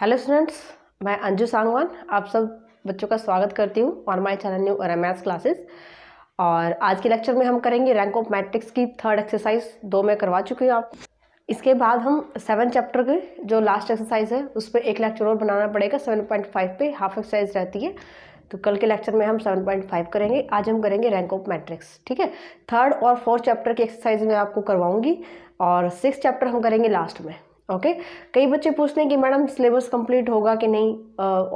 Hello students मैं अंजू सांगवान आप सब बच्चों का स्वागत करती हूँ और माई चैनल न्यू और मैथ्स क्लासेस और आज के लेक्चर में हम करेंगे रैंक ऑफ मैट्रिक्स की थर्ड एक्सरसाइज दो में करवा चुके हैं आप इसके बाद हम सेवन चैप्टर के जो लास्ट एक्सरसाइज है उस पर एक लेक्चर और बनाना पड़ेगा सेवन पॉइंट फाइव पे हाफ एक्सरसाइज रहती है तो कल के लेक्चर में हम सेवन पॉइंट फाइव करेंगे आज हम करेंगे रैंक ऑफ मैट्रिक्स ठीक है थर्ड और फोर्थ चैप्टर की एक्सरसाइज में आपको करवाऊंगी और सिक्स चैप्टर हम करेंगे लास्ट में ओके okay? कई बच्चे पूछते हैं कि मैडम सिलेबस कंप्लीट होगा कि नहीं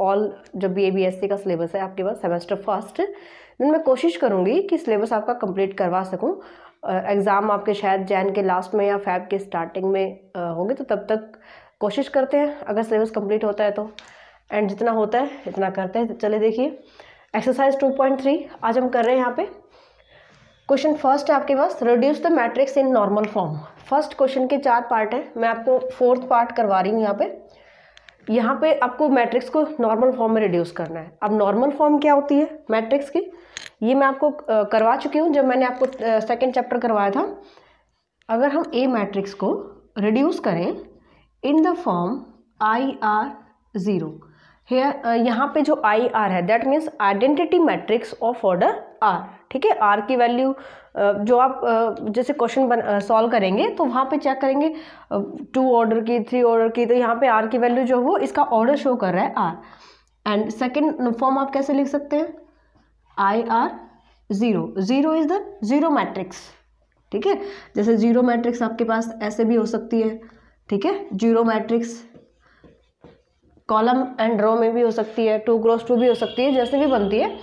ऑल uh, जो B A B S C का सिलेबस है आपके पास सेमेस्टर फर्स्ट दिन मैं कोशिश करूँगी कि सिलेबस आपका कंप्लीट करवा सकूँ एग्ज़ाम uh, आपके शायद जैन के लास्ट में या फैब के स्टार्टिंग में uh, होंगे तो तब तक कोशिश करते हैं अगर सिलेबस कंप्लीट होता है तो एंड जितना होता है इतना करते हैं चले देखिए एक्सरसाइज टू आज हम कर रहे हैं यहाँ पर क्वेश्चन फर्स्ट आपके पास reduce the matrix in normal form first question के चार पार्ट हैं मैं आपको फोर्थ पार्ट करवा रही हूँ यहाँ पे यहाँ पे आपको मैट्रिक्स को नॉर्मल फॉर्म में रिड्यूस करना है अब नॉर्मल फॉर्म क्या होती है मैट्रिक्स की ये मैं आपको करवा चुकी हूँ जब मैंने आपको सेकेंड चैप्टर करवाया था अगर हम ए मैट्रिक्स को रिड्यूस करें in the form I R zero यहाँ पे जो आई आर है that means identity matrix of order R ठीक है आर की वैल्यू जो आप जैसे क्वेश्चन सॉल्व करेंगे तो वहाँ पे चेक करेंगे टू ऑर्डर की थ्री ऑर्डर की तो यहाँ पे आर की वैल्यू जो वो इसका ऑर्डर शो कर रहा है आर एंड सेकेंड फॉर्म आप कैसे लिख सकते हैं I R zero zero is the zero matrix ठीक है जैसे ज़ीरो मैट्रिक्स आपके पास ऐसे भी हो सकती है ठीक है zero matrix column and row में भी हो सकती है टू क्रॉस टू भी हो सकती है जैसे भी बनती है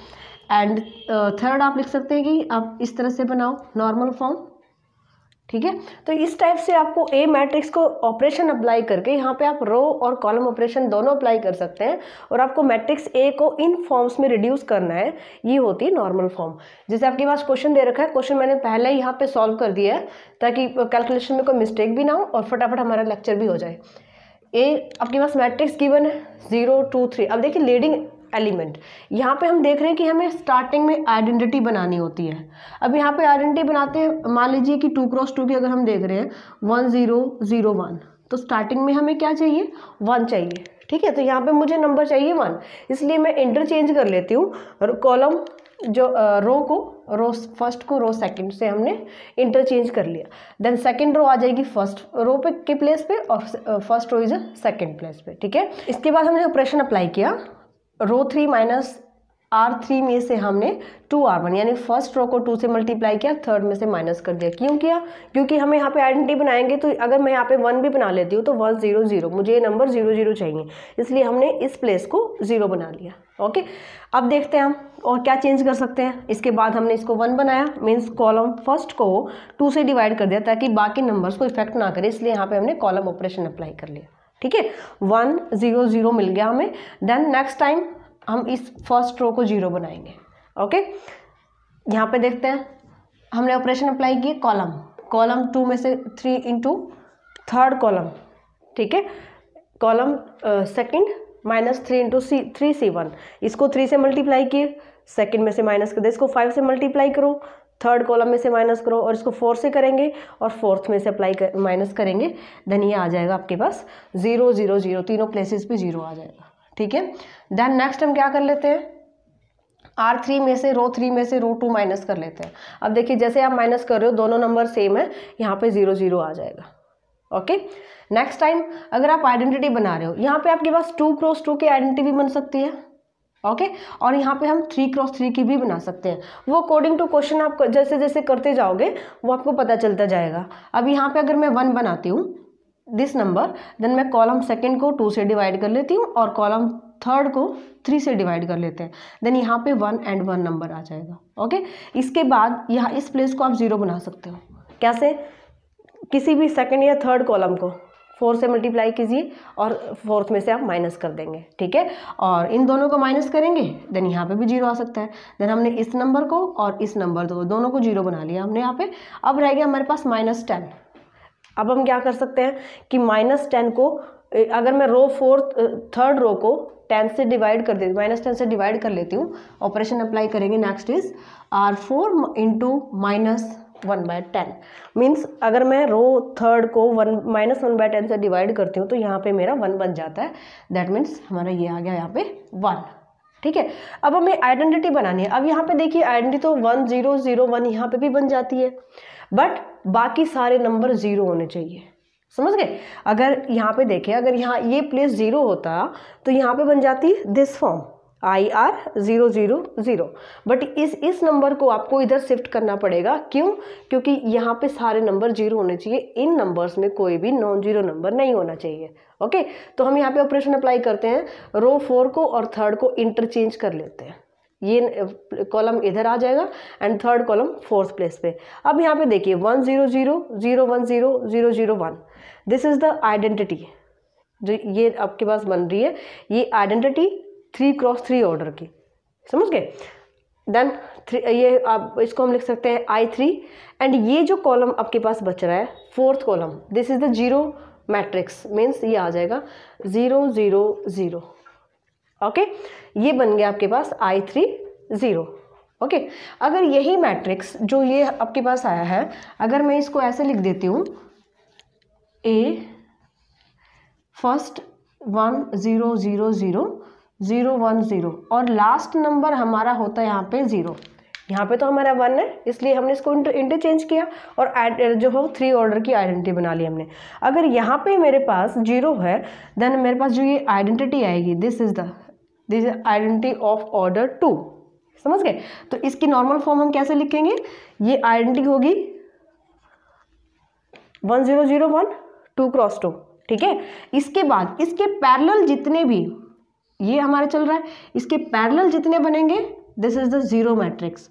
एंड थर्ड uh, आप लिख सकते हैं कि आप इस तरह से बनाओ नॉर्मल फॉर्म ठीक है तो इस टाइप से आपको ए मैट्रिक्स को ऑपरेशन अप्लाई करके यहाँ पे आप रो और कॉलम ऑपरेशन दोनों अप्लाई कर सकते हैं और आपको मैट्रिक्स ए को इन फॉर्म्स में रिड्यूस करना है ये होती है नॉर्मल फॉर्म जैसे आपके पास क्वेश्चन दे रखा है क्वेश्चन मैंने पहले ही यहाँ पे सॉल्व कर दिया है ताकि कैलकुलेशन uh, में कोई मिस्टेक भी ना हो और फटाफट हमारा लेक्चर भी हो जाए ए आपके पास मैट्रिक्स गिवन है जीरो टू थ्री अब देखिए लीडिंग एलिमेंट यहाँ पे हम देख रहे हैं कि हमें स्टार्टिंग में आइडेंटिटी बनानी होती है अब यहाँ पे आइडेंटिटी बनाते हैं मान लीजिए कि टू क्रॉस टू की अगर हम देख रहे हैं वन ज़ीरो ज़ीरो वन तो स्टार्टिंग में हमें क्या चाहिए वन चाहिए ठीक है तो यहाँ पे मुझे नंबर चाहिए वन इसलिए मैं इंटरचेंज कर लेती हूँ कॉलम जो रो को रो फर्स्ट को रो सेकंड से हमने इंटरचेंज कर लिया देन सेकंड रो आ जाएगी फर्स्ट रो पे के प्लेस पे और first row is a second place पे ठीक है इसके बाद हमने ऑपरेशन अप्लाई किया row three minus R three में से हमने टू आर वन यानी फर्स्ट रो को टू से मल्टीप्लाई किया थर्ड में से माइनस कर दिया क्यों किया क्योंकि हम यहाँ पे आइडेंटिटी बनाएंगे तो अगर मैं यहाँ पे वन भी बना लेती हूँ तो वन जीरो जीरो मुझे ये नंबर जीरो जीरो चाहिए इसलिए हमने इस प्लेस को जीरो बना लिया ओके अब देखते हैं हम और क्या चेंज कर सकते हैं इसके बाद हमने इसको वन बनाया मीन्स कॉलम फर्स्ट को टू से डिवाइड कर दिया ताकि बाकी नंबर्स को इफेक्ट ना करे इसलिए यहाँ पर हमने कॉलम ऑपरेशन अप्लाई कर लिया ठीक है वन ज़ीरो ज़ीरो मिल गया हमें देन नेक्स्ट टाइम हम इस फर्स्ट रो को जीरो बनाएंगे ओके यहाँ पे देखते हैं हमने ऑपरेशन अप्लाई किए कॉलम कॉलम टू में से थ्री इंटू थर्ड कॉलम ठीक है column second minus three into C three C one इसको थ्री से मल्टीप्लाई किए सेकंड में से माइनस कर दे इसको फाइव से मल्टीप्लाई करो थर्ड कॉलम में से माइनस करो और इसको फोर्थ से करेंगे और फोर्थ में से अप्लाई कर, माइनस करेंगे देन ये आ जाएगा आपके पास ज़ीरो ज़ीरो ज़ीरो तीनों प्लेसेस पे ज़ीरो आ जाएगा ठीक है देन नेक्स्ट हम क्या कर लेते हैं आर थ्री में से रो थ्री में से रो टू माइनस कर लेते हैं अब देखिए जैसे आप माइनस कर रहे हो दोनों नंबर सेम है यहाँ पे ज़ीरो ज़ीरो आ जाएगा ओके नेक्स्ट टाइम अगर आप आइडेंटिटी बना रहे हो यहाँ पे आपके पास टू क्रॉस टू की आइडेंटिटी भी बन सकती है ओके okay? और यहाँ पे हम थ्री क्रॉस थ्री की भी बना सकते हैं वो अकॉर्डिंग टू क्वेश्चन आप जैसे जैसे करते जाओगे वो आपको पता चलता जाएगा अब यहाँ पे अगर मैं वन बनाती हूँ दिस नंबर देन मैं कॉलम सेकंड को टू से डिवाइड कर लेती हूँ और कॉलम थर्ड को थ्री से डिवाइड कर लेते हैं देन यहाँ पे वन एंड वन नंबर आ जाएगा ओके okay? इसके बाद यहाँ इस प्लेस को आप ज़ीरो बना सकते हो कैसे किसी भी सेकेंड या थर्ड कॉलम को फोर से मल्टीप्लाई कीजिए और फोर्थ में से आप माइनस कर देंगे ठीक है और इन दोनों को माइनस करेंगे देन यहाँ पे भी जीरो आ सकता है देन हमने इस नंबर को और इस नंबर को दोनों को जीरो बना लिया हमने यहाँ पे अब रह गया हमारे पास माइनस टेन अब हम क्या कर सकते हैं कि माइनस टेन को अगर मैं रो फोर्थ थर्ड रो को टेन से डिवाइड कर देती माइनस टेन से डिवाइड कर लेती हूँ ऑपरेशन अप्लाई करेंगे next is R four into minus one by ten means अगर मैं रो थर्ड को one minus one by ten से डिवाइड करती हूँ तो यहाँ पे मेरा वन बन जाता है दैट मीन्स हमारा ये आ गया यहाँ पे वन ठीक है अब हमें आइडेंटिटी बनानी है अब यहाँ पे देखिए आइडेंटिटी तो वन जीरो जीरो वन यहाँ पे भी बन जाती है बट बाकी सारे नंबर ज़ीरो होने चाहिए समझ गए अगर यहाँ पे देखें अगर यहाँ ये प्लेस ज़ीरो होता तो यहाँ पे बन जाती this form I R zero zero zero but इस इस नंबर को आपको इधर शिफ्ट करना पड़ेगा क्यों क्योंकि यहाँ पे सारे नंबर जीरो होने चाहिए इन नंबर्स में कोई भी नॉन जीरो नंबर नहीं होना चाहिए ओके तो हम यहाँ पे ऑपरेशन अप्लाई करते हैं रो फोर को और थर्ड को इंटरचेंज कर लेते हैं ये कॉलम इधर आ जाएगा and third column fourth place पे अब यहाँ पे देखिए one zero zero zero one zero zero zero one this is the identity जो ये आपके पास बन रही है ये identity three cross three order की समझ गए देन थ्री ये आप इसको हम लिख सकते हैं आई थ्री एंड ये जो कॉलम आपके पास बच रहा है fourth column this is the zero matrix means ये आ जाएगा ज़ीरो ज़ीरो ज़ीरो ओके ये बन गया आपके पास आई थ्री ज़ीरो ओके अगर यही मैट्रिक्स जो ये आपके पास आया है अगर मैं इसको ऐसे लिख देती हूँ A first one zero zero zero zero one zero और लास्ट नंबर हमारा होता है यहाँ पे ज़ीरो यहाँ पे तो हमारा वन है इसलिए हमने इसको इंटरचेंज किया और जो हो थ्री ऑर्डर की आइडेंटिटी बना ली हमने अगर यहाँ पे मेरे पास जीरो है देन मेरे पास जो ये आइडेंटिटी आएगी this is the this is identity of order two समझ गए तो इसकी नॉर्मल फॉर्म हम कैसे लिखेंगे ये आइडेंटिटी होगी one zero zero one two cross two ठीक है इसके बाद इसके पैरेलल जितने भी ये हमारा चल रहा है इसके पैरल जितने बनेंगे this is the zero matrix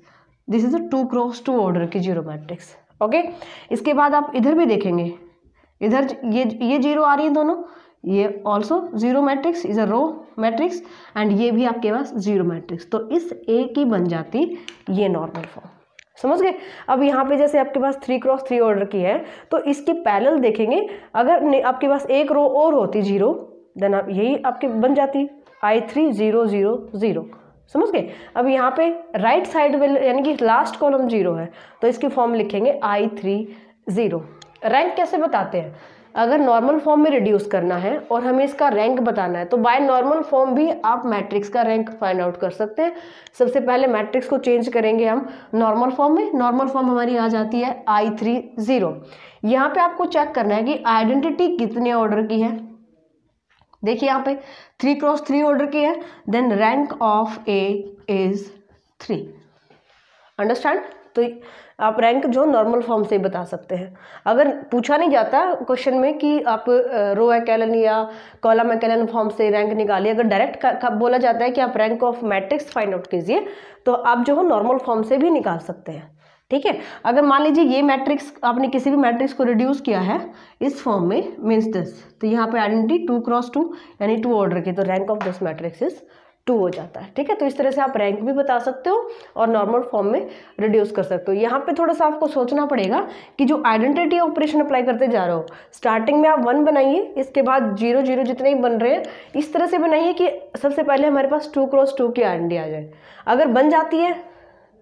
this is the two cross two order की जीरो मैट्रिक्स ओके इसके बाद आप इधर भी देखेंगे इधर ये ये जीरो आ रही है दोनों ये also zero matrix is a row matrix and ये भी आपके पास जीरो मैट्रिक्स तो इस ए की बन जाती ये नॉर्मल फॉर्म समझ गए अब यहाँ पे जैसे आपके पास थ्री क्रॉस थ्री ऑर्डर की है तो इसके पैरेलल देखेंगे अगर आपके पास एक रो और होती जीरो देन आप यही आपके बन जाती I three zero zero zero समझ गए अब यहाँ पे राइट साइड में यानी कि लास्ट कॉलम जीरो है तो इसकी फॉर्म लिखेंगे आई थ्री ज़ीरो रैंक कैसे बताते हैं अगर नॉर्मल फॉर्म में रिड्यूस करना है और हमें इसका रैंक बताना है तो बाय नॉर्मल फॉर्म भी आप मैट्रिक्स का रैंक फाइंड आउट कर सकते हैं सबसे पहले मैट्रिक्स को चेंज करेंगे हम नॉर्मल फॉर्म में नॉर्मल फॉर्म हमारी आ जाती है आई थ्री ज़ीरो यहाँ पर आपको चेक करना है कि आइडेंटिटी कितने ऑर्डर की है देखिए यहाँ पे थ्री क्रॉस थ्री ऑर्डर की है then rank of A is three understand तो आप रैंक जो नॉर्मल फॉर्म से बता सकते हैं अगर पूछा नहीं जाता क्वेश्चन में कि आप रो एकेलन या कॉलम एकेलन फॉर्म से रैंक निकालिए अगर डायरेक्ट बोला जाता है कि आप rank of matrix find out कीजिए तो आप जो हो नॉर्मल फॉर्म से भी निकाल सकते हैं ठीक है अगर मान लीजिए ये मैट्रिक्स आपने किसी भी मैट्रिक्स को रिड्यूस किया है इस फॉर्म में मीन्स दिस तो यहाँ पे आइडेंटिटी टू क्रॉस टू यानी टू ऑर्डर की तो rank of this matrix is two हो जाता है ठीक है तो इस तरह से आप रैंक भी बता सकते हो और नॉर्मल फॉर्म में रिड्यूस कर सकते हो यहाँ पे थोड़ा सा आपको सोचना पड़ेगा कि जो आइडेंटिटी ऑपरेशन अप्लाई करते जा रहे हो स्टार्टिंग में आप वन बनाइए इसके बाद जीरो जीरो जितने ही बन रहे हैं इस तरह से बनाइए कि सबसे पहले हमारे पास टू क्रॉस टू की आइडेंटिटी आ जाए अगर बन जाती है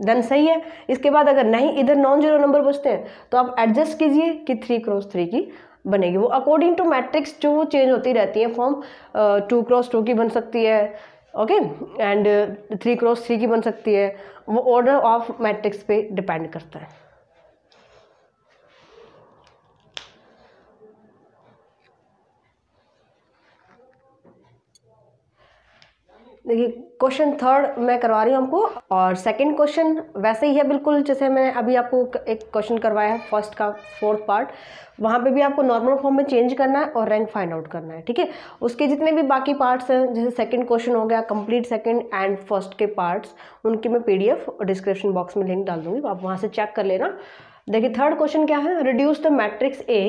देन सही है इसके बाद अगर नहीं इधर नॉन जीरो नंबर बचते हैं तो आप एडजस्ट कीजिए कि थ्री क्रॉस थ्री की बनेगी वो अकॉर्डिंग टू मैट्रिक्स जो वो चेंज होती रहती है फॉर्म टू क्रॉस टू की बन सकती है okay and three cross three की बन सकती है वो ऑर्डर ऑफ मैट्रिक्स पे डिपेंड करता है देखिए क्वेश्चन थर्ड मैं करवा रही हूँ आपको और सेकंड क्वेश्चन वैसे ही है बिल्कुल जैसे मैंने अभी आपको एक क्वेश्चन करवाया है फर्स्ट का फोर्थ पार्ट वहाँ पे भी आपको नॉर्मल फॉर्म में चेंज करना है और रैंक फाइंड आउट करना है ठीक है उसके जितने भी बाकी पार्ट्स हैं जैसे सेकंड क्वेश्चन हो गया कंप्लीट सेकंड एंड फर्स्ट के पार्ट्स उनकी मैं पी और डिस्क्रिप्शन बॉक्स में लिंक डाल दूँगी आप वहाँ से चेक कर लेना देखिए थर्ड क्वेश्चन क्या है reduce the matrix A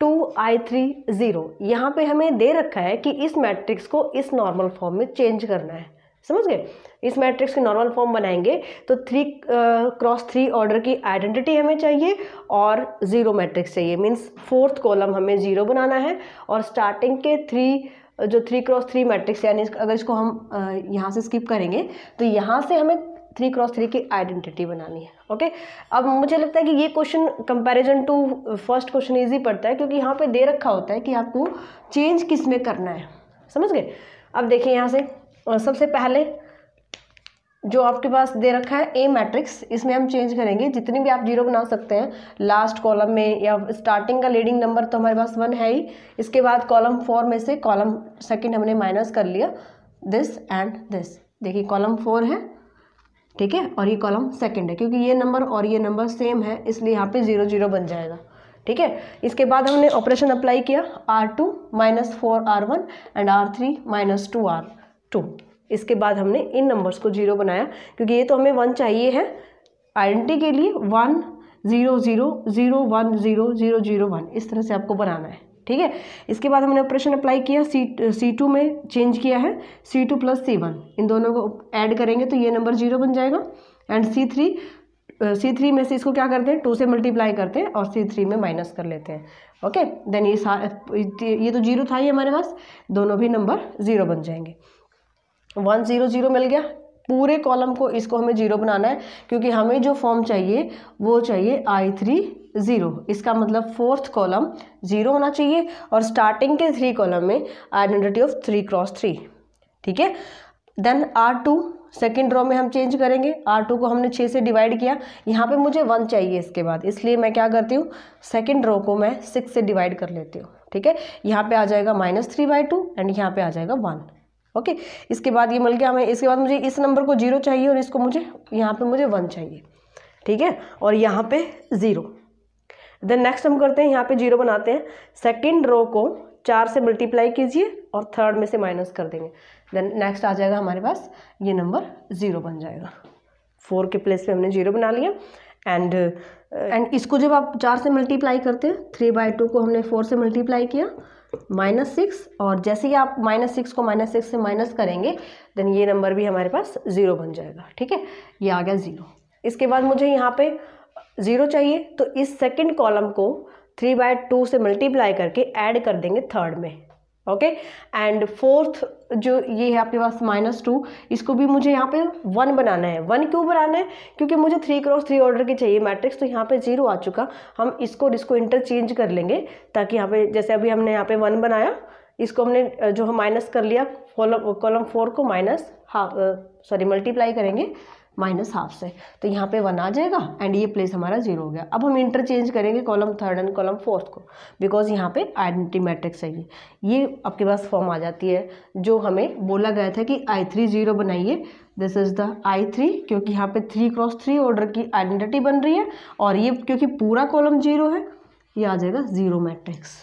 to I three zero यहाँ पे हमें दे रखा है कि इस मैट्रिक्स को इस नॉर्मल फॉर्म में चेंज करना है समझ गए इस मैट्रिक्स की नॉर्मल फॉर्म बनाएंगे तो थ्री क्रॉस थ्री ऑर्डर की आइडेंटिटी हमें चाहिए और ज़ीरो मैट्रिक्स चाहिए मीन्स फोर्थ कॉलम हमें ज़ीरो बनाना है और स्टार्टिंग के थ्री जो थ्री क्रॉस थ्री मैट्रिक्स यानी अगर इसको हम यहाँ से स्किप करेंगे तो यहाँ से हमें थ्री क्रॉस थ्री की आइडेंटिटी बनानी है ओके अब मुझे लगता है कि ये question comparison to first question easy पड़ता है क्योंकि यहाँ पे दे रखा होता है कि आपको चेंज किस में करना है समझ गए अब देखिए यहाँ से सबसे पहले जो आपके पास दे रखा है ए मैट्रिक्स इसमें हम चेंज करेंगे जितनी भी आप जीरो बना सकते हैं लास्ट कॉलम में या स्टार्टिंग का लीडिंग नंबर तो हमारे पास वन है ही इसके बाद कॉलम फोर में से कॉलम सेकेंड हमने माइनस कर लिया दिस एंड दिस देखिए कॉलम फोर है ठीक है और ये कॉलम सेकंड है क्योंकि ये नंबर और ये नंबर सेम है इसलिए यहाँ पे ज़ीरो जीरो बन जाएगा ठीक है इसके बाद हमने ऑपरेशन अप्लाई किया R two minus four R one and R three minus two R two इसके बाद हमने इन नंबर्स को जीरो बनाया क्योंकि ये तो हमें वन चाहिए है आइडेंटिटी के लिए one zero zero zero one zero zero zero one इस तरह से आपको बनाना है ठीक है इसके बाद हमने ऑपरेशन अप्लाई किया सी सी टू में चेंज किया है C two plus C one इन दोनों को ऐड करेंगे तो ये नंबर जीरो बन जाएगा and C three C three में से इसको क्या करते हैं टू से मल्टीप्लाई करते हैं और सी थ्री में माइनस कर लेते हैं ओके देन ये ये तो जीरो था ही हमारे पास दोनों भी नंबर ज़ीरो बन जाएंगे वन ज़ीरो ज़ीरो मिल गया पूरे कॉलम को इसको हमें जीरो बनाना है क्योंकि हमें जो फॉर्म चाहिए वो चाहिए आई थ्री ज़ीरो इसका मतलब फोर्थ कॉलम ज़ीरो होना चाहिए और स्टार्टिंग के थ्री कॉलम में identity of three cross three ठीक है then R two second row में हम चेंज करेंगे आर टू को हमने छः से डिवाइड किया यहाँ पे मुझे वन चाहिए इसके बाद इसलिए मैं क्या करती हूँ सेकेंड रो को मैं सिक्स से डिवाइड कर लेती हूँ ठीक है यहाँ पे आ जाएगा minus three by two and यहाँ पे आ जाएगा वन ओके इसके बाद ये मिल गया हमें इसके बाद मुझे इस नंबर को जीरो चाहिए और इसको मुझे यहाँ पर मुझे वन चाहिए ठीक है और यहाँ पर ज़ीरो देन नेक्स्ट हम करते हैं यहाँ पे जीरो बनाते हैं सेकेंड रो को चार से मल्टीप्लाई कीजिए और थर्ड में से माइनस कर देंगे देन नेक्स्ट आ जाएगा हमारे पास ये नंबर ज़ीरो बन जाएगा फोर के प्लेस पे हमने जीरो बना लिया एंड एंड uh, इसको जब आप चार से मल्टीप्लाई करते हैं थ्री बाई टू को हमने फोर से मल्टीप्लाई किया माइनस सिक्स और जैसे ही आप माइनस सिक्स को माइनस सिक्स से माइनस करेंगे देन ये नंबर भी हमारे पास ज़ीरो बन जाएगा ठीक है ये आ गया ज़ीरो इसके बाद मुझे यहाँ पे ज़ीरो चाहिए तो इस सेकंड कॉलम को थ्री बाय टू से मल्टीप्लाई करके ऐड कर देंगे थर्ड में ओके एंड फोर्थ जो ये है आपके पास माइनस टू इसको भी मुझे यहाँ पे वन बनाना है वन क्यों बनाना है क्योंकि मुझे थ्री क्रॉस थ्री ऑर्डर की चाहिए मैट्रिक्स तो यहाँ पे जीरो आ चुका हम इसको इसको इंटरचेंज कर लेंगे ताकि यहाँ पे जैसे अभी हमने यहाँ पे वन बनाया इसको हमने जो हम माइनस कर लिया कॉलम कॉलम फोर को माइनस हाफ सॉरी मल्टीप्लाई करेंगे माइनस हाफ से तो यहाँ पे वन आ जाएगा एंड ये प्लेस हमारा जीरो हो गया अब हम इंटरचेंज करेंगे column third and column fourth को बिकॉज यहाँ पे आइडेंटिटी मैट्रिक्स है ये ये आपके पास फॉर्म आ जाती है जो हमें बोला गया था कि आई थ्री जीरो बनाइए this is the I three क्योंकि यहाँ पे थ्री क्रॉस थ्री ऑर्डर की आइडेंटिटी बन रही है और ये क्योंकि पूरा कॉलम जीरो है ये आ जाएगा ज़ीरो मैट्रिक्स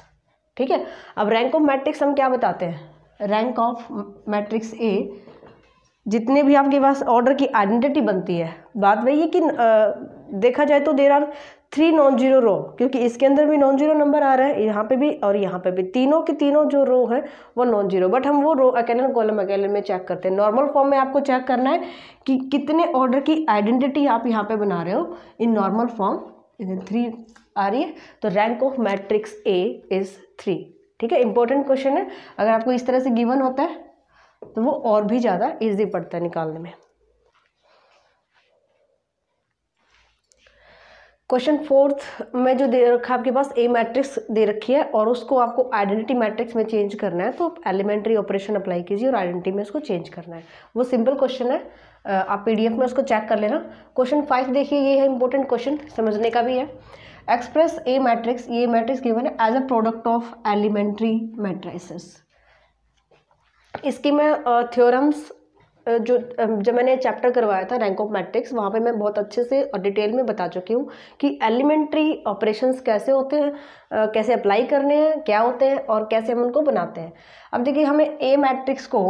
ठीक है अब रैंक ऑफ मैट्रिक्स हम क्या बताते हैं रैंक ऑफ मैट्रिक्स ए जितने भी आपके पास ऑर्डर की आइडेंटिटी बनती है बात वही है कि देखा जाए तो there R three non zero row क्योंकि इसके अंदर भी नॉन जीरो नंबर आ रहा है यहाँ पे भी और यहाँ पे भी तीनों के तीनों जो रो है वो नॉन जीरो बट हम वो रो अकेले कॉलम अकेले में चेक करते हैं नॉर्मल फॉर्म में आपको चेक करना है कि कितने ऑर्डर की आइडेंटिटी आप यहाँ पे बना रहे हो इन नॉर्मल फॉर्म थ्री आ रही है तो rank of matrix A is three ठीक है इंपॉर्टेंट क्वेश्चन है अगर आपको इस तरह से गिवन होता है तो वो और भी ज़्यादा ईजी पड़ता है निकालने में क्वेश्चन फोर्थ में जो दे रखा है आपके पास ए मैट्रिक्स दे रखी है और उसको आपको आइडेंटिटी मैट्रिक्स में चेंज करना है तो आप एलिमेंट्री ऑपरेशन अप्लाई कीजिए और आइडेंटिटी में उसको चेंज करना है वो सिंपल क्वेश्चन है आप पीडीएफ में उसको चेक कर लेना क्वेश्चन फाइव देखिए ये है इंपॉर्टेंट क्वेश्चन समझने का भी है एक्सप्रेस ए मैट्रिक्स ये मैट्रिक्स गिवन है as a product of elementary matrices इसकी मैं थ्योरम्स जो जब मैंने चैप्टर करवाया था रैंक ऑफ मैट्रिक्स वहाँ पे मैं बहुत अच्छे से और डिटेल में बता चुकी हूँ कि एलिमेंट्री ऑपरेशंस कैसे होते हैं कैसे अप्लाई करने हैं क्या होते हैं और कैसे हम उनको बनाते हैं अब देखिए हमें ए मैट्रिक्स को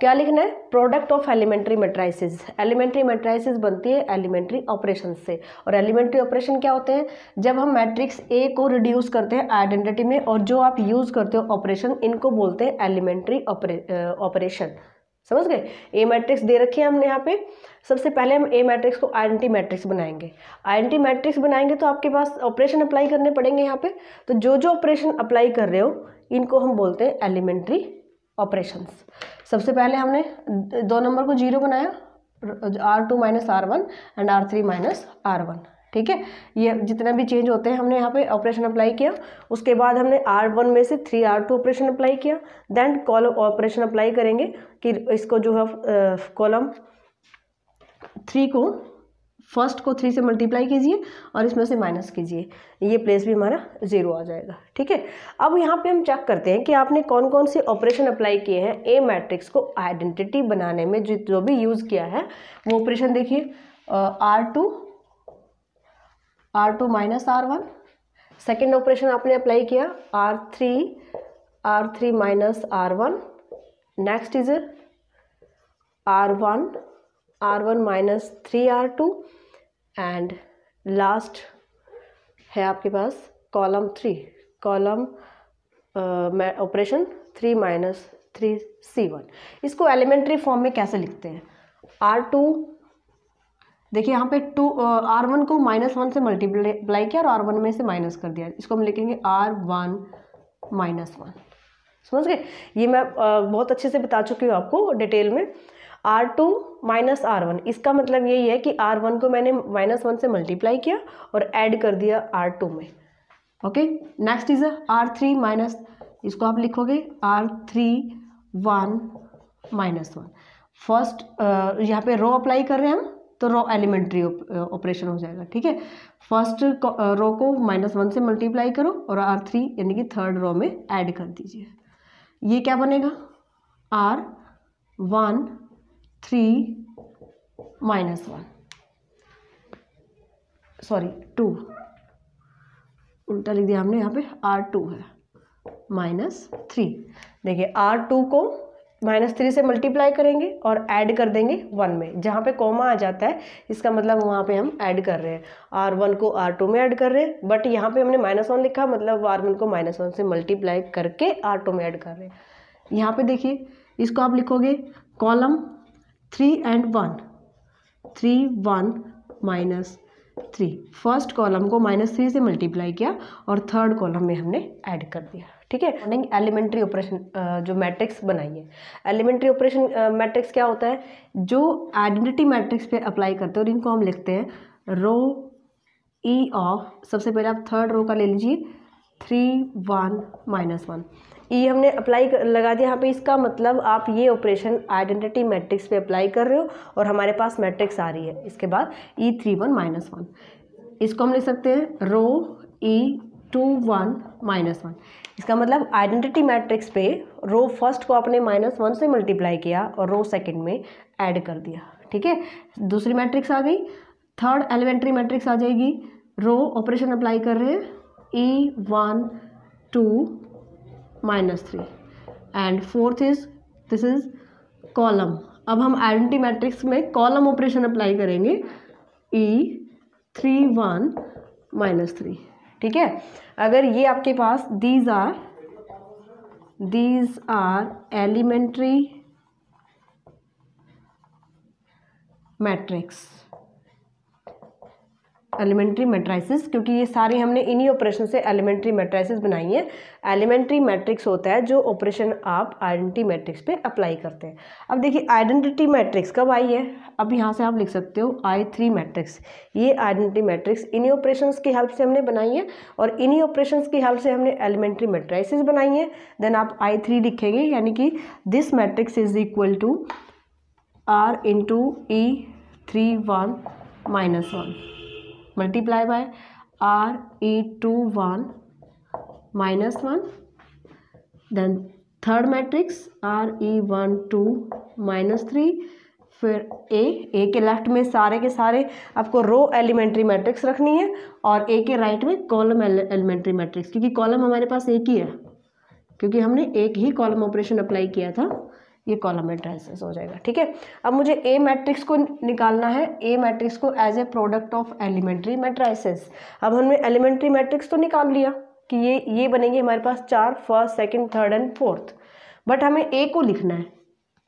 क्या लिखना है product of elementary matrices elementary matrices बनती है एलिमेंट्री ऑपरेशन से और एलिमेंट्री ऑपरेशन क्या होते हैं जब हम मैट्रिक्स ए को रिड्यूस करते हैं आइडेंटिटी में और जो आप यूज़ करते हो ऑपरेशन इनको बोलते हैं एलिमेंट्री ऑपरेशन समझ गए ए मैट्रिक्स दे रखी है हमने यहाँ पे सबसे पहले हम ए मैट्रिक्स को आइडेंटी मैट्रिक्स बनाएंगे आइडेंटी मैट्रिक्स बनाएंगे तो आपके पास ऑपरेशन अप्लाई करने पड़ेंगे यहाँ पे तो जो जो ऑपरेशन अप्लाई कर रहे हो इनको हम बोलते हैं एलिमेंट्री ऑपरेशंस सबसे पहले हमने दो नंबर को जीरो बनाया R two minus R one and R three minus R one ठीक है ये जितना भी चेंज होते हैं हमने यहाँ पे ऑपरेशन अप्लाई किया उसके बाद हमने आर वन में से three R two operation apply किया देन कॉलम ऑपरेशन अप्लाई करेंगे कि इसको जो है कॉलम थ्री को फर्स्ट को थ्री से मल्टीप्लाई कीजिए और इसमें से माइनस कीजिए ये प्लेस भी हमारा ज़ीरो आ जाएगा ठीक है अब यहाँ पे हम चेक करते हैं कि आपने कौन कौन से ऑपरेशन अप्लाई किए हैं ए मैट्रिक्स को आइडेंटिटी बनाने में जो जो भी यूज़ किया है वो ऑपरेशन देखिए R two R two minus R one second operation आपने अप्लाई किया R three R three minus R one next is R one R one minus three R two and last है आपके पास column three column operation three minus three C one इसको elementary form में कैसे लिखते हैं R two देखिए यहाँ पे टू आर वन को माइनस वन से मल्टीप्लाई किया और आर वन में से माइनस कर दिया इसको हम लिखेंगे आर वन माइनस वन समझ गए ये मैं uh, बहुत अच्छे से बता चुकी हूँ आपको डिटेल में R two minus R one इसका मतलब यही है कि आर वन को मैंने माइनस वन से मल्टीप्लाई किया और ऐड कर दिया आर टू में okay next is R three minus इसको आप लिखोगे R three one minus one first यहाँ पे रो अप्लाई कर रहे हैं हम तो रो एलिमेंट्री ऑपरेशन हो जाएगा ठीक है फर्स्ट रो uh, को माइनस वन से मल्टीप्लाई करो और आर थ्री यानी कि थर्ड रो में ऐड कर दीजिए ये क्या बनेगा R one three minus one sorry two उल्टा लिख दिया हमने यहाँ पे आर टू है माइनस थ्री देखिए आर टू को माइनस थ्री से मल्टीप्लाई करेंगे और ऐड कर देंगे वन में जहाँ पे कॉमा आ जाता है इसका मतलब वहाँ पे हम ऐड कर रहे हैं आर वन को आर टू में ऐड कर रहे हैं बट यहाँ पे हमने माइनस वन लिखा मतलब आर वन को माइनस वन से मल्टीप्लाई करके आर टू में ऐड कर रहे हैं यहाँ पे देखिए इसको आप लिखोगे column three and one three one minus three first column को माइनस थ्री से मल्टीप्लाई किया और थर्ड कॉलम में हमने ऐड कर दिया ठीक है एलिमेंट्री ऑपरेशन जो मैट्रिक्स बनाई है एलिमेंट्री ऑपरेशन मैट्रिक्स क्या होता है जो आइडेंटिटी मैट्रिक्स पे अप्लाई करते हैं और इनको हम लिखते हैं रो ई ऑफ सबसे पहले आप थर्ड रो का ले लीजिए three one minus one E हमने अप्लाई लगा दिया यहाँ पे इसका मतलब आप ये ऑपरेशन आइडेंटिटी मैट्रिक्स पे अप्लाई कर रहे हो और हमारे पास मैट्रिक्स आ रही है इसके बाद E three one minus one इसको हम लिख सकते हैं row E two one minus one इसका मतलब आइडेंटिटी मैट्रिक्स पे रो फर्स्ट को आपने माइनस वन से मल्टीप्लाई किया और रो सेकेंड में ऐड कर दिया ठीक है दूसरी मैट्रिक्स आ गई थर्ड एलिमेंट्री मैट्रिक्स आ जाएगी रो ऑपरेशन अप्लाई कर रहे हैं E one two minus three and fourth is this is column अब हम आइडेंटी मैट्रिक्स में कॉलम ऑपरेशन अप्लाई करेंगे E three one minus three ठीक है अगर ये आपके पास these are these are elementary matrix elementary matrices क्योंकि ये सारे हमने इन्हीं ऑपरेशन से एलिमेंट्री मेट्राइसिस बनाई है एलिमेंट्री मैट्रिक्स होता है जो ऑपरेशन आप आइडेंटिटी मैट्रिक्स पे अप्लाई करते हैं अब देखिए आइडेंटिटी मैट्रिक्स कब आई है अब यहाँ से आप लिख सकते हो आई थ्री मैट्रिक्स ये आइडेंटिटी मैट्रिक्स इन्हीं ऑपरेशन की हेल्प से हमने बनाई है और इन्हीं ऑपरेशन की हेल्प से हमने एलिमेंट्री मेट्राइसिस बनाई है देन आप आई थ्री लिखेंगे यानी कि this matrix is equal to R into E three one minus one multiply by R A two one minus one then third matrix R A one two minus three फिर A ए के left में सारे के सारे आपको रो elementary matrix रखनी है और ए के राइट में कॉलम एलिमेंट्री मैट्रिक्स क्योंकि कॉलम हमारे पास एक ही है क्योंकि हमने एक ही कॉलम ऑपरेशन अप्लाई किया था ये कॉलम एड्रेसेस हो जाएगा ठीक है अब मुझे ए मैट्रिक्स को निकालना है ए मैट्रिक्स को as a product of elementary matrices अब हमने एलिमेंट्री मैट्रिक्स तो निकाल लिया कि ये ये बनेंगे हमारे पास चार first second third and fourth but हमें ए को लिखना है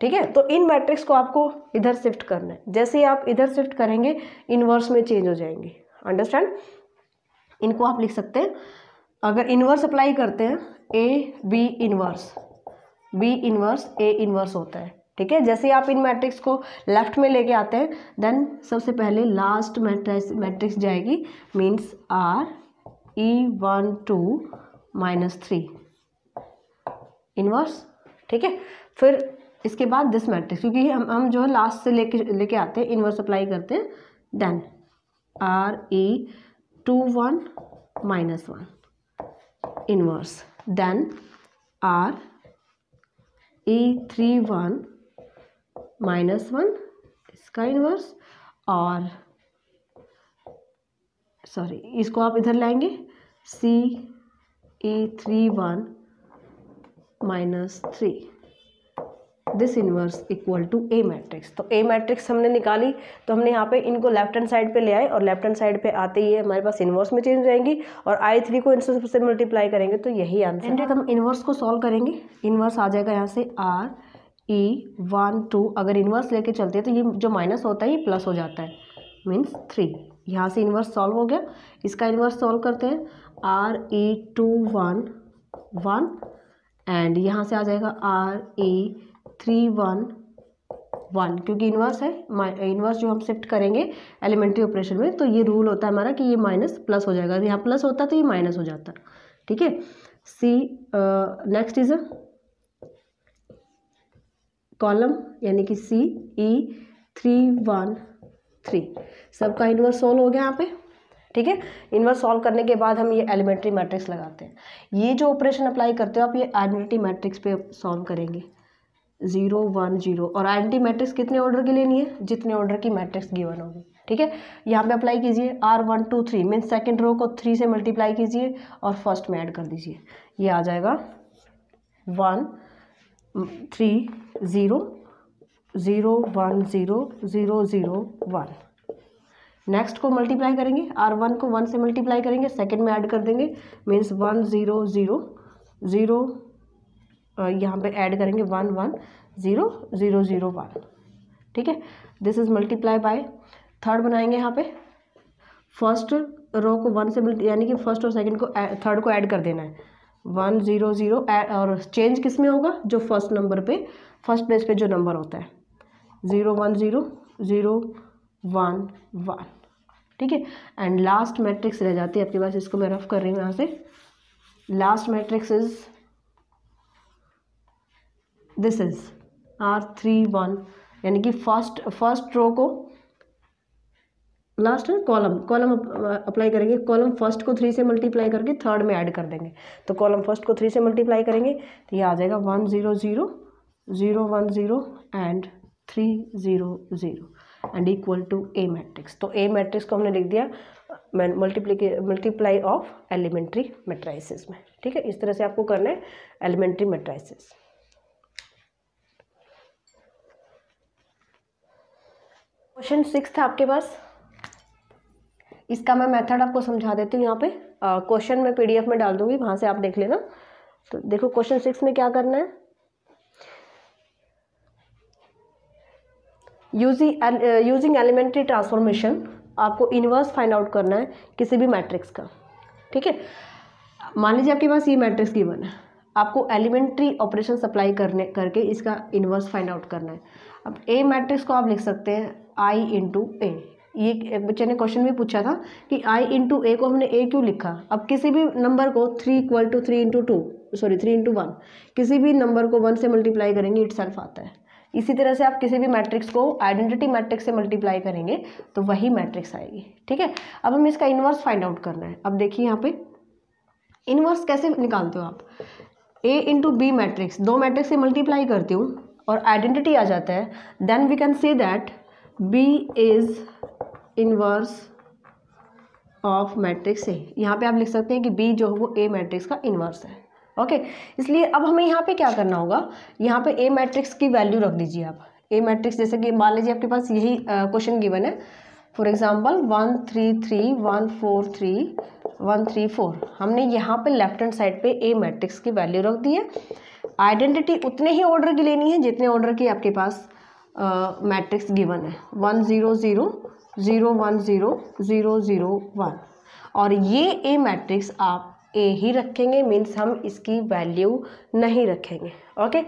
ठीक है तो इन मैट्रिक्स को आपको इधर शिफ्ट करना है जैसे ही आप इधर शिफ्ट करेंगे इनवर्स में चेंज हो जाएंगे अंडरस्टैंड इनको आप लिख सकते हैं अगर इनवर्स अप्लाई करते हैं A B inverse B inverse A inverse होता है ठीक है जैसे आप इन मैट्रिक्स को लेफ्ट में लेके आते हैं देन सबसे पहले लास्ट मैट्रिक्स मैट्रिक्स जाएगी means R E one two minus three inverse ठीक है फिर इसके बाद दिस मैट्रिक्स क्योंकि हम हम जो है लास्ट से लेके लेके आते हैं इनवर्स अप्लाई करते हैं then R E two one minus one inverse then R A three one minus one इसका इनवर्स और सॉरी इसको आप इधर लाएंगे C A three one minus three this inverse equal to A matrix तो A matrix हमने निकाली तो हमने यहाँ पे इनको लेफ्ट हैंड साइड पे ले आए और लेफ्ट हैंड साइड पे आते ही हमारे पास इनवर्स में चेंज जाएंगी और आई थ्री को इनसे सबसे मल्टीप्लाई करेंगे तो यही आंसर एंड हम इनवर्स को सॉल्व करेंगे इनवर्स आ जाएगा यहाँ से आर ई वन टू अगर इनवर्स लेके चलते हैं तो ये जो माइनस होता है ये प्लस हो जाता है मीन्स थ्री यहाँ से इनवर्स सॉल्व हो गया इसका इनवर्स सॉल्व करते हैं R E two one one and यहाँ से आ जाएगा R A e, three one one क्योंकि इन्वर्स है इन्वर्स जो हम शिफ्ट करेंगे एलिमेंट्री ऑपरेशन में तो ये रूल होता है हमारा कि ये माइनस प्लस हो जाएगा यहाँ प्लस होता तो ये माइनस हो जाता ठीक है सी नेक्स्ट इज कॉलम यानी कि C E three one three सबका इन्वर्स सोल्व हो गया यहाँ पे ठीक है इन्वर्स सॉल्व करने के बाद हम ये एलिमेंट्री मैट्रिक्स लगाते हैं ये जो ऑपरेशन अप्लाई करते हो आप ये एलिमेंट्री मैट्रिक्स पे सॉल्व करेंगे ज़ीरो वन जीरो और आइडेंटी मैट्रिक्स कितने ऑर्डर की लेनी है जितने ऑर्डर की मैट्रिक्स गिवन होगी ठीक है यहाँ पे अप्लाई कीजिए R one two three means second row को थ्री से मल्टीप्लाई कीजिए और फर्स्ट में ऐड कर दीजिए ये आ जाएगा one three zero zero one zero zero zero one next को मल्टीप्लाई करेंगे आर वन को वन से मल्टीप्लाई करेंगे सेकेंड में ऐड कर देंगे means one zero zero zero यहाँ पे ऐड करेंगे one one zero zero zero one ठीक है this is multiply by third बनाएंगे यहाँ पे फर्स्ट रो को वन से यानी कि फर्स्ट और सेकंड को थर्ड को ऐड कर देना है वन ज़ीरो ज़ीरो और चेंज किस में होगा जो फर्स्ट नंबर पे फर्स्ट प्लेस पे जो नंबर होता है zero one zero zero one one ठीक है एंड लास्ट मैट्रिक्स रह जाती है आपके पास इसको मैं रफ कर रही हूँ यहाँ से last matrix is this is R three one यानी कि फर्स्ट फर्स्ट रो को लास्ट है कॉलम कॉलम अप्लाई करेंगे कॉलम फर्स्ट को थ्री से मल्टीप्लाई करके थर्ड में ऐड कर देंगे तो कॉलम फर्स्ट को थ्री से मल्टीप्लाई करेंगे तो ये आ जाएगा one zero zero zero one zero and three zero zero and equal to A matrix तो ए मैट्रिक्स को हमने लिख दिया मल्टीप्लीके मल्टीप्लाई ऑफ एलिमेंट्री मेट्राइसिस में ठीक है इस तरह से आपको करना है एलिमेंट्री मेट्राइसिस क्वेश्चन सिक्स था आपके पास इसका मैं मेथड आपको समझा देती हूँ यहाँ पे क्वेश्चन मैं पीडीएफ में डाल दूँगी वहाँ से आप देख लेना तो देखो क्वेश्चन सिक्स में क्या करना है यूजिंग यूजिंग एलिमेंट्री ट्रांसफॉर्मेशन आपको इनवर्स फाइंड आउट करना है किसी भी मैट्रिक्स का ठीक है मान लीजिए आपके पास ये मैट्रिक्स गिवन है आपको एलिमेंट्री ऑपरेशन सप्लाई करने करके इसका इन्वर्स फाइंड आउट करना है अब ए मैट्रिक्स को आप लिख सकते हैं आई इंटू ए ये बच्चे ने क्वेश्चन भी पूछा था कि आई इंटू ए को हमने ए क्यों लिखा अब किसी भी नंबर को three equal to three into two sorry three into one किसी भी नंबर को वन से मल्टीप्लाई करेंगे इट सेल्फ आता है इसी तरह से आप किसी भी मैट्रिक्स को आइडेंटिटी मैट्रिक्स से मल्टीप्लाई करेंगे तो वही मैट्रिक्स आएगी ठीक है अब हमें इसका इन्वर्स फाइंड आउट करना है अब देखिए यहाँ पे इन्वर्स कैसे निकालते हो आप ए इंटू बी मैट्रिक्स दो मैट्रिक्स से मल्टीप्लाई करती हूँ और आइडेंटिटी आ जाता है then we can see that B is inverse of matrix A यहाँ पे आप लिख सकते हैं कि बी जो है वो ए मैट्रिक्स का इनवर्स है ओके okay? इसलिए अब हमें यहाँ पे क्या करना होगा यहाँ पे ए मैट्रिक्स की वैल्यू रख दीजिए आप ए मैट्रिक्स जैसे कि मान लीजिए आपके पास यही क्वेश्चन गिवन है for example one three three one four three one three four हमने यहाँ पे लेफ्ट हैंड साइड पे ए मैट्रिक्स की वैल्यू रख दी है आइडेंटिटी उतने ही ऑर्डर की लेनी है जितने ऑर्डर की आपके पास मैट्रिक्स गिवन है one zero zero zero one zero zero zero one और ये ए मैट्रिक्स आप ए ही रखेंगे मीन्स हम इसकी वैल्यू नहीं रखेंगे ओके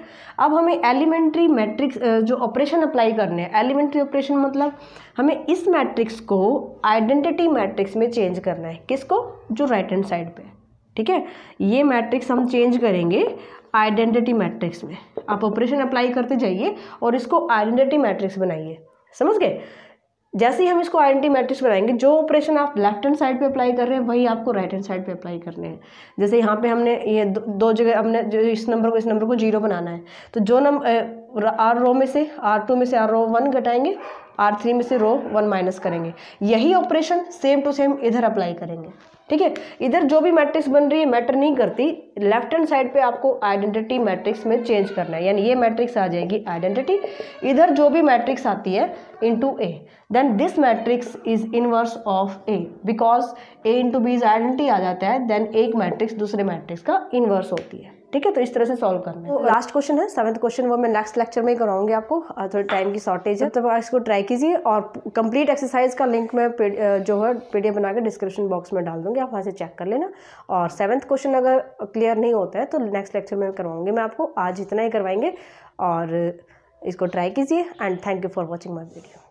अब हमें एलिमेंट्री मैट्रिक्स जो ऑपरेशन अप्लाई करने हैं एलिमेंट्री ऑपरेशन मतलब हमें इस मैट्रिक्स को आइडेंटिटी मैट्रिक्स में चेंज करना है किसको जो राइट हैंड साइड पे ठीक है ये मैट्रिक्स हम चेंज करेंगे आइडेंटिटी मैट्रिक्स में आप ऑपरेशन अप्लाई करते जाइए और इसको आइडेंटिटी मैट्रिक्स बनाइए समझ गए जैसे ही हम इसको आइडेंटी मैट्रिक्स बनाएंगे जो ऑपरेशन आप लेफ्ट हैंड साइड पे अप्लाई कर रहे हैं वही आपको राइट हैंड साइड पे अप्लाई करने हैं जैसे यहाँ पे हमने ये दो, दो जगह हमने जो इस नंबर को इस नंबर को जीरो बनाना है तो जो नंबर आर रो में से आर टू में से आर रो वन घटाएंगे आर थ्री में से रो वन माइनस करेंगे यही ऑपरेशन सेम टू सेम इधर अप्लाई करेंगे ठीक है इधर जो भी मैट्रिक्स बन रही है मैटर नहीं करती लेफ्ट हैंड साइड पे आपको आइडेंटिटी मैट्रिक्स में चेंज करना है यानी ये मैट्रिक्स आ जाएगी आइडेंटिटी इधर जो भी मैट्रिक्स आती है into A then this matrix is inverse of A because A into B is identity आ जाता है देन एक मैट्रिक्स दूसरे मैट्रिक्स का इनवर्स होती है ठीक है तो इस तरह से सॉल्व करना है लास्ट क्वेश्चन है सेवंथ क्वेश्चन वो मैं नेक्स्ट लेक्चर में ही कराऊंगी आपको थोड़ी टाइम की शॉर्टेज है तो आप इसको ट्राई कीजिए और कंप्लीट एक्सरसाइज का लिंक मैं जो है पीडीएफ डी बनाकर डिस्क्रिप्शन बॉक्स में डाल दूंगी आप वहाँ से चेक कर लेना और सेवन्थ क्वेश्चन अगर क्लियर नहीं होता है तो नेक्स्ट लेक्चर में करवाऊँगी मैं आपको आज इतना ही करवाएंगे और इसको ट्राई कीजिए and thank you for watching my video